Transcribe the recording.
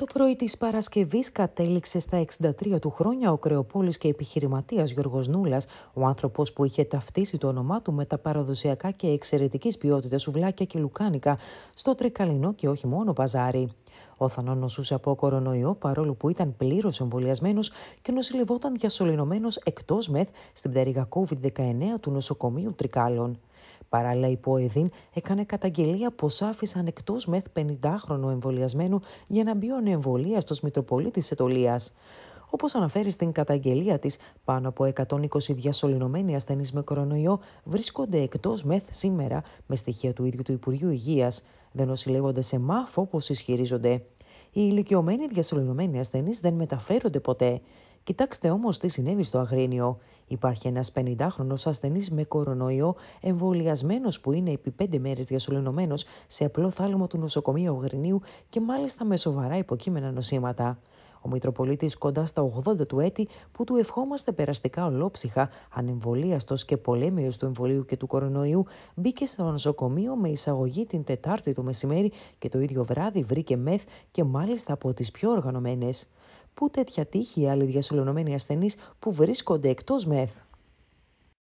Το πρωί της Παρασκευής κατέληξε στα 63 του χρόνια ο κρεοπόλης και επιχειρηματίας Γιώργος Νούλας, ο άνθρωπος που είχε ταυτίσει το όνομά του με τα παραδοσιακά και εξαιρετικής ποιότητας σουβλάκια και λουκάνικα στο τρικαλινό και όχι μόνο παζάρι. Ο Θανό νοσούσε από κορονοϊό παρόλο που ήταν πλήρως εμβολιασμένος και νοσηλευόταν διασωληνωμένος εκτός μεθ στην πτερυγα covid COVID-19 του νοσοκομείου Τρικάλων. Παράλληλα, η ΠΟΕΔΗΝ έκανε καταγγελία πως άφησαν εκτός μεθ 50 χρονο εμβολιασμένου για να μπει ο στο Μητροπολίτη Ετωλίας. Όπως αναφέρει στην καταγγελία της, πάνω από 120 διασωληνωμένοι ασθενείς με κορονοϊό βρίσκονται εκτός μεθ σήμερα, με στοιχεία του ίδιου του Υπουργείου Υγείας. Δεν νοσηλεύονται σε μάφο όπως ισχυρίζονται. Οι ηλικιωμένοι διασωληνωμένοι ασθενείς δεν μεταφέρονται ποτέ. Κοιτάξτε όμως τι συνέβη στο Αγρίνιο. Υπάρχει ένας 50χρονο ασθενής με κορονοϊό, εμβολιασμένος που είναι επί 5 μέρε διασωλωμένο σε απλό θάλαμο του νοσοκομείου Αγρινίου και μάλιστα με σοβαρά υποκείμενα νοσήματα. Ο Μητροπολίτης κοντά στα 80 του έτη, που του ευχόμαστε περαστικά ολόψυχα, ανεμβολίαστος και πολέμιος του εμβολίου και του κορονοϊού, μπήκε στο νοσοκομείο με εισαγωγή την Τετάρτη το μεσημέρι και το ίδιο βράδυ βρήκε μεθ και μάλιστα από τις πιο οργανωμένες που τέτοια τύχη οι άλλοι διασωληνωμένοι ασθενείς που βρίσκονται εκτός ΜΕΘ.